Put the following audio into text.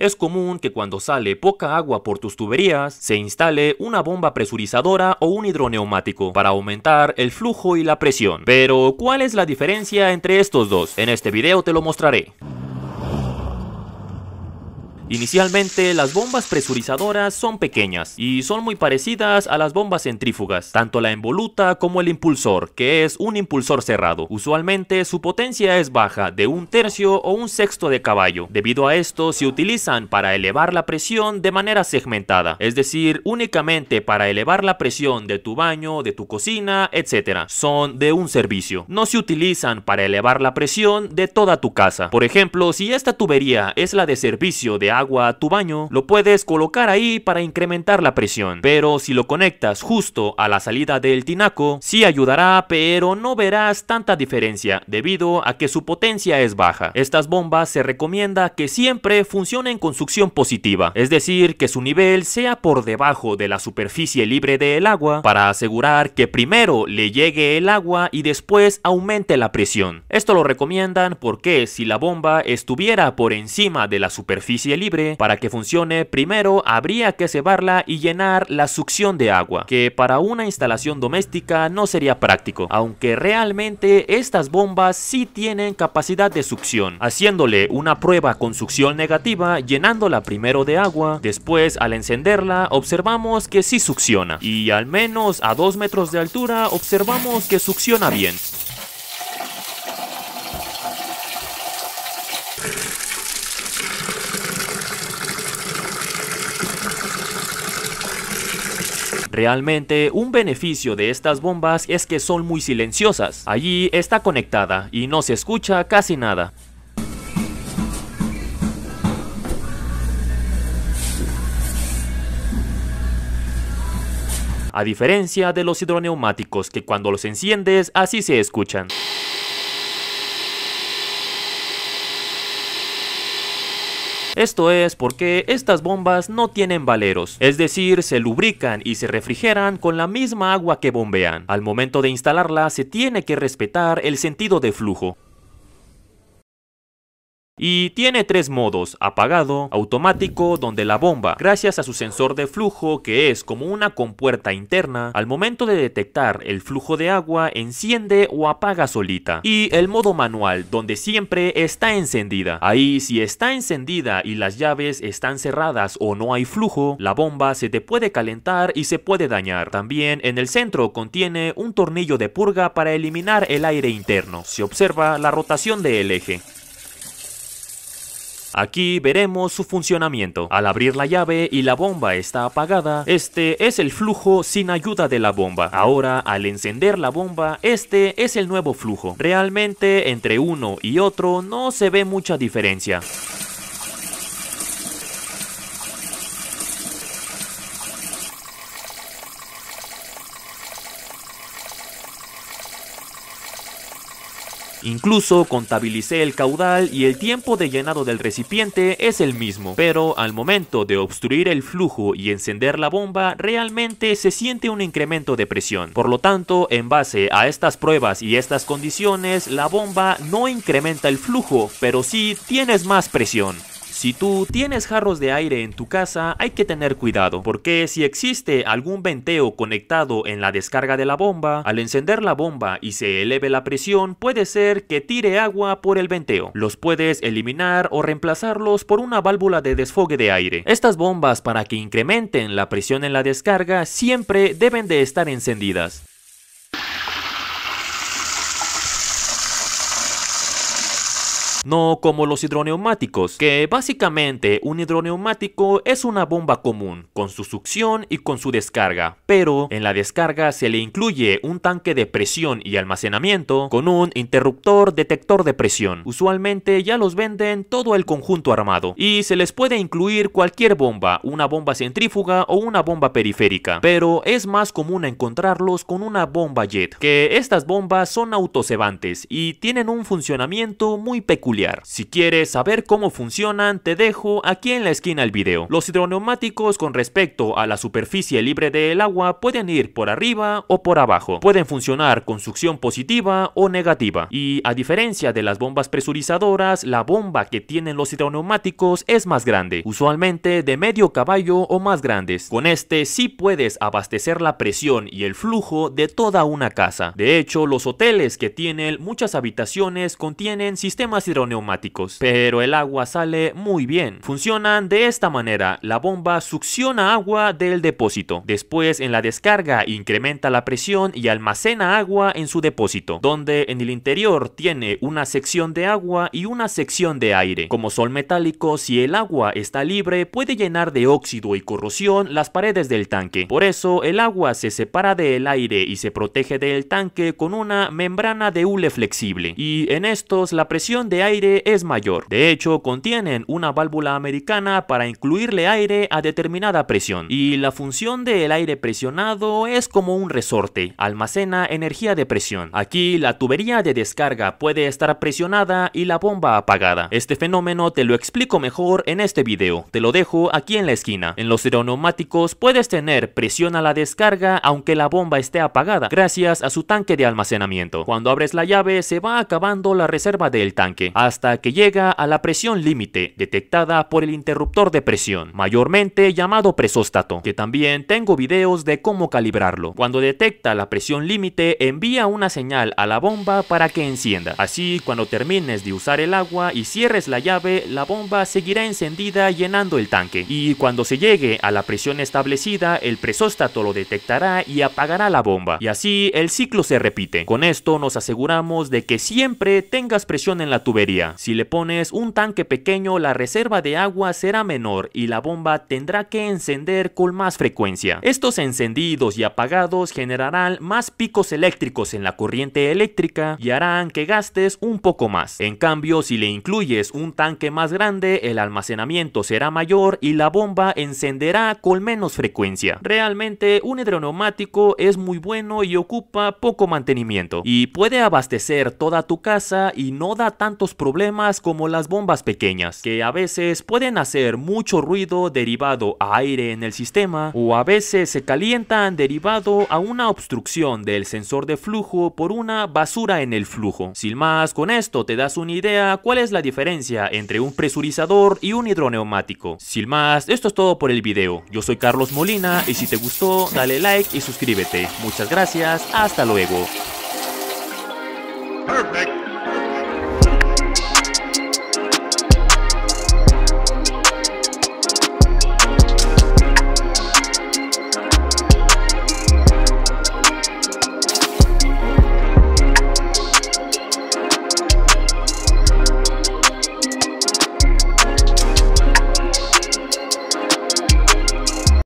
Es común que cuando sale poca agua por tus tuberías, se instale una bomba presurizadora o un hidroneumático para aumentar el flujo y la presión. Pero, ¿cuál es la diferencia entre estos dos? En este video te lo mostraré. Inicialmente, las bombas presurizadoras son pequeñas y son muy parecidas a las bombas centrífugas, tanto la envoluta como el impulsor, que es un impulsor cerrado. Usualmente su potencia es baja, de un tercio o un sexto de caballo. Debido a esto, se utilizan para elevar la presión de manera segmentada, es decir, únicamente para elevar la presión de tu baño, de tu cocina, etc. Son de un servicio. No se utilizan para elevar la presión de toda tu casa. Por ejemplo, si esta tubería es la de servicio de agua, agua a tu baño, lo puedes colocar ahí para incrementar la presión. Pero si lo conectas justo a la salida del tinaco, sí ayudará, pero no verás tanta diferencia debido a que su potencia es baja. Estas bombas se recomienda que siempre funcionen con succión positiva, es decir, que su nivel sea por debajo de la superficie libre del agua para asegurar que primero le llegue el agua y después aumente la presión. Esto lo recomiendan porque si la bomba estuviera por encima de la superficie libre, para que funcione, primero habría que cebarla y llenar la succión de agua, que para una instalación doméstica no sería práctico, aunque realmente estas bombas sí tienen capacidad de succión. Haciéndole una prueba con succión negativa, llenándola primero de agua, después al encenderla observamos que sí succiona, y al menos a 2 metros de altura observamos que succiona bien. Realmente un beneficio de estas bombas es que son muy silenciosas. Allí está conectada y no se escucha casi nada. A diferencia de los hidroneumáticos que cuando los enciendes así se escuchan. Esto es porque estas bombas no tienen valeros, es decir, se lubrican y se refrigeran con la misma agua que bombean. Al momento de instalarla se tiene que respetar el sentido de flujo y tiene tres modos, apagado, automático, donde la bomba, gracias a su sensor de flujo que es como una compuerta interna, al momento de detectar el flujo de agua enciende o apaga solita, y el modo manual, donde siempre está encendida, ahí si está encendida y las llaves están cerradas o no hay flujo, la bomba se te puede calentar y se puede dañar, también en el centro contiene un tornillo de purga para eliminar el aire interno, se observa la rotación del eje. Aquí veremos su funcionamiento. Al abrir la llave y la bomba está apagada, este es el flujo sin ayuda de la bomba. Ahora, al encender la bomba, este es el nuevo flujo. Realmente, entre uno y otro no se ve mucha diferencia. Incluso contabilicé el caudal y el tiempo de llenado del recipiente es el mismo, pero al momento de obstruir el flujo y encender la bomba realmente se siente un incremento de presión. Por lo tanto, en base a estas pruebas y estas condiciones, la bomba no incrementa el flujo, pero sí tienes más presión. Si tú tienes jarros de aire en tu casa, hay que tener cuidado, porque si existe algún venteo conectado en la descarga de la bomba, al encender la bomba y se eleve la presión, puede ser que tire agua por el venteo. Los puedes eliminar o reemplazarlos por una válvula de desfogue de aire. Estas bombas para que incrementen la presión en la descarga siempre deben de estar encendidas. No como los hidroneumáticos, que básicamente un hidroneumático es una bomba común, con su succión y con su descarga, pero en la descarga se le incluye un tanque de presión y almacenamiento con un interruptor detector de presión. Usualmente ya los venden todo el conjunto armado y se les puede incluir cualquier bomba, una bomba centrífuga o una bomba periférica, pero es más común encontrarlos con una bomba jet, que estas bombas son autocebantes y tienen un funcionamiento muy peculiar si quieres saber cómo funcionan, te dejo aquí en la esquina el video. Los hidroneumáticos con respecto a la superficie libre del agua pueden ir por arriba o por abajo. Pueden funcionar con succión positiva o negativa. Y a diferencia de las bombas presurizadoras, la bomba que tienen los hidroneumáticos es más grande, usualmente de medio caballo o más grandes. Con este sí puedes abastecer la presión y el flujo de toda una casa. De hecho, los hoteles que tienen muchas habitaciones contienen sistemas hidroneumáticos neumáticos. Pero el agua sale muy bien. Funcionan de esta manera. La bomba succiona agua del depósito. Después en la descarga incrementa la presión y almacena agua en su depósito, donde en el interior tiene una sección de agua y una sección de aire. Como sol metálico, si el agua está libre puede llenar de óxido y corrosión las paredes del tanque. Por eso el agua se separa del aire y se protege del tanque con una membrana de hule flexible. Y en estos la presión de aire aire es mayor. De hecho, contienen una válvula americana para incluirle aire a determinada presión. Y la función del aire presionado es como un resorte, almacena energía de presión. Aquí la tubería de descarga puede estar presionada y la bomba apagada. Este fenómeno te lo explico mejor en este video, te lo dejo aquí en la esquina. En los neumáticos puedes tener presión a la descarga aunque la bomba esté apagada, gracias a su tanque de almacenamiento. Cuando abres la llave se va acabando la reserva del tanque hasta que llega a la presión límite detectada por el interruptor de presión, mayormente llamado presóstato, que también tengo videos de cómo calibrarlo. Cuando detecta la presión límite, envía una señal a la bomba para que encienda. Así, cuando termines de usar el agua y cierres la llave, la bomba seguirá encendida llenando el tanque. Y cuando se llegue a la presión establecida, el presóstato lo detectará y apagará la bomba. Y así el ciclo se repite. Con esto nos aseguramos de que siempre tengas presión en la tubería si le pones un tanque pequeño, la reserva de agua será menor y la bomba tendrá que encender con más frecuencia. Estos encendidos y apagados generarán más picos eléctricos en la corriente eléctrica y harán que gastes un poco más. En cambio, si le incluyes un tanque más grande, el almacenamiento será mayor y la bomba encenderá con menos frecuencia. Realmente, un hidroneumático es muy bueno y ocupa poco mantenimiento y puede abastecer toda tu casa y no da tantos problemas como las bombas pequeñas, que a veces pueden hacer mucho ruido derivado a aire en el sistema o a veces se calientan derivado a una obstrucción del sensor de flujo por una basura en el flujo. Sin más, con esto te das una idea cuál es la diferencia entre un presurizador y un hidroneumático. Sin más, esto es todo por el video. Yo soy Carlos Molina y si te gustó, dale like y suscríbete. Muchas gracias, hasta luego.